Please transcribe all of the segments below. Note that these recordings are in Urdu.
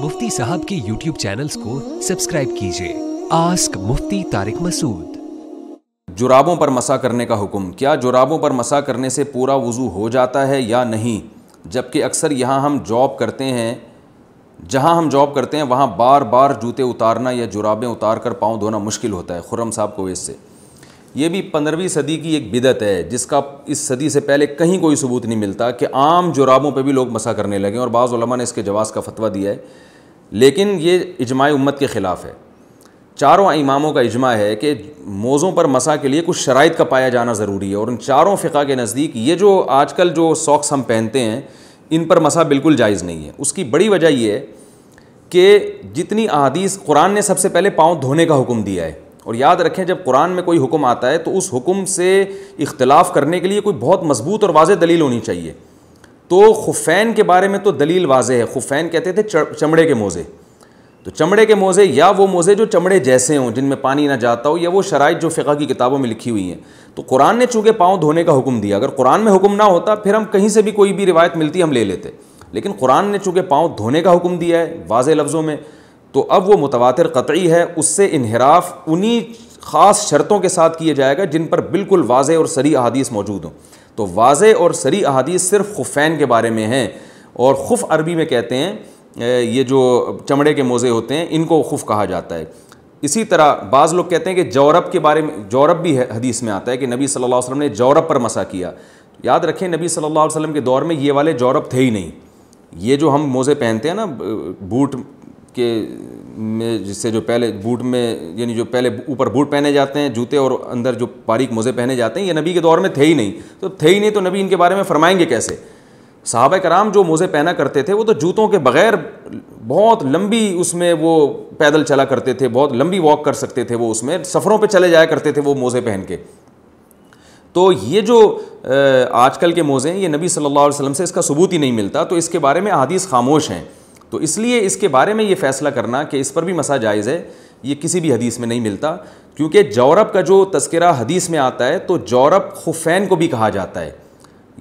مفتی صاحب کے یوٹیوب چینلز کو سبسکرائب آسک مفتی تارک مسعود جرابوں پر مسا کرنے کا حکم کیا جرابوں پر مسا کرنے سے پورا وضو ہو جاتا ہے یا نہیں جبکہ اکثر یہاں ہم جاب کرتے ہیں جہاں ہم جاب کرتے ہیں وہاں بار بار جوتے اتارنا یا جرابیں اتار کر پاؤں دھونا مشکل ہوتا ہے خرم صاحب کو اس سے یہ بھی پندرہویں صدی کی ایک بدت ہے جس کا اس صدی سے پہلے کہیں کوئی ثبوت نہیں ملتا کہ عام جرابوں پہ بھی لوگ مسا کرنے لگے اور بعض علماء نے اس کے جواز کا فتویٰ دیا ہے لیکن یہ اجماع امت کے خلاف ہے چاروں اماموں کا اجماع ہے کہ موزوں پر مسا کے لیے کچھ شرائط کا پایا جانا ضروری ہے اور ان چاروں فقہ کے نزدیک یہ جو آج کل جو سوکس ہم پہنتے ہیں ان پر مسا بالکل جائز نہیں ہے اس کی بڑی وجہ یہ ہے کہ جتنی احادیث قرآن نے سب سے پہلے پاؤں دھونے کا حکم دیا ہے اور یاد رکھیں جب قرآن میں کوئی حکم آتا ہے تو اس حکم سے اختلاف کرنے کے لیے کوئی بہت مضبوط اور واضح دلیل ہونی چاہیے تو خفین کے بارے میں تو دلیل واضح ہے خفین کہتے تھے چمڑے کے موزے تو چمڑے کے موزے یا وہ موزے جو چمڑے جیسے ہوں جن میں پانی نہ جاتا ہو یا وہ شرائط جو فقہ کی کتابوں میں لکھی ہوئی ہیں تو قرآن نے چونکہ پاؤں دھونے کا حکم دیا اگر قرآن میں حکم نہ ہوتا پھر ہم کہیں سے بھی کوئی بھی روایت ملتی ہم لے لیتے لیکن قرآن نے چونکہ پاؤں دھونے کا حکم دیا ہے واضح لفظوں میں تو اب وہ متواتر قطعی ہے اس سے انحراف انہی خاص شرطوں کے ساتھ کیا جائے گا جن پر بالکل واضح اور سری احادیث موجود ہوں تو واضح اور سری احادیث صرف خفین کے بارے میں ہیں اور خف عربی میں کہتے ہیں یہ جو چمڑے کے موزے ہوتے ہیں ان کو خف کہا جاتا ہے اسی طرح بعض لوگ کہتے ہیں کہ جورب کے بارے میں جورب بھی حدیث میں آتا ہے کہ نبی صلی اللہ علیہ وسلم نے جورب پر مسا کیا یاد رکھیں نبی صلی اللہ علیہ وسلم کے دور میں یہ والے جورب تھے ہی نہیں یہ جو ہم موزے پہنتے ہیں نا بوٹ کے میں جس سے جو پہلے بوٹ میں یعنی جو پہلے اوپر بوٹ پہنے جاتے ہیں جوتے اور اندر جو باریک موزے پہنے جاتے ہیں یہ نبی کے دور میں تھے ہی نہیں تو تھے ہی نہیں تو نبی ان کے بارے میں فرمائیں گے کیسے صحابہ کرام جو موزے پہنا کرتے تھے وہ تو جوتوں کے بغیر بہت لمبی اس میں وہ پیدل چلا کرتے تھے بہت لمبی واک کر سکتے تھے وہ اس میں سفروں پہ چلے جایا کرتے تھے وہ موزے پہن کے تو یہ جو آج کل کے موزے ہیں یہ نبی صلی اللہ علیہ وسلم سے اس کا ثبوت ہی نہیں ملتا تو اس کے بارے میں حادیث خاموش ہیں تو اس لیے اس کے بارے میں یہ فیصلہ کرنا کہ اس پر بھی مسا جائز ہے یہ کسی بھی حدیث میں نہیں ملتا کیونکہ جورب کا جو تذکرہ حدیث میں آتا ہے تو جورب خفین کو بھی کہا جاتا ہے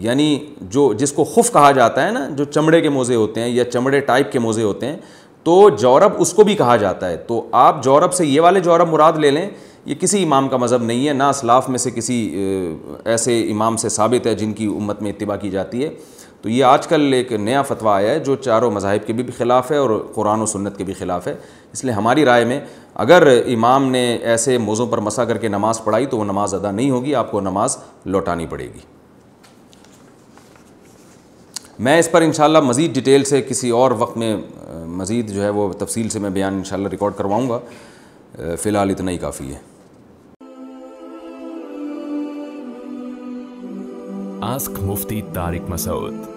یعنی جو جس کو خف کہا جاتا ہے نا جو چمڑے کے موزے ہوتے ہیں یا چمڑے ٹائپ کے موزے ہوتے ہیں تو جورب اس کو بھی کہا جاتا ہے تو آپ جورب سے یہ والے جورب مراد لے لیں یہ کسی امام کا مذہب نہیں ہے نہ اسلاف میں سے کسی ایسے امام سے ثابت ہے جن کی امت میں اتباع کی جاتی ہے تو یہ آج کل ایک نیا فتویٰ آیا ہے جو چاروں مذاہب کے بھی خلاف ہے اور قرآن و سنت کے بھی خلاف ہے اس لیے ہماری رائے میں اگر امام نے ایسے موضوع پر مسا کر کے نماز پڑھائی تو وہ نماز ادا نہیں ہوگی آپ کو نماز لوٹانی پڑے گی میں اس پر انشاءاللہ مزید ڈیٹیل سے کسی اور وقت میں مزید جو ہے وہ تفصیل سے میں بیان انشاءاللہ ریکارڈ کرواؤں گا فی الحال اتنا ہی کافی ہے آسک مفتی مسعود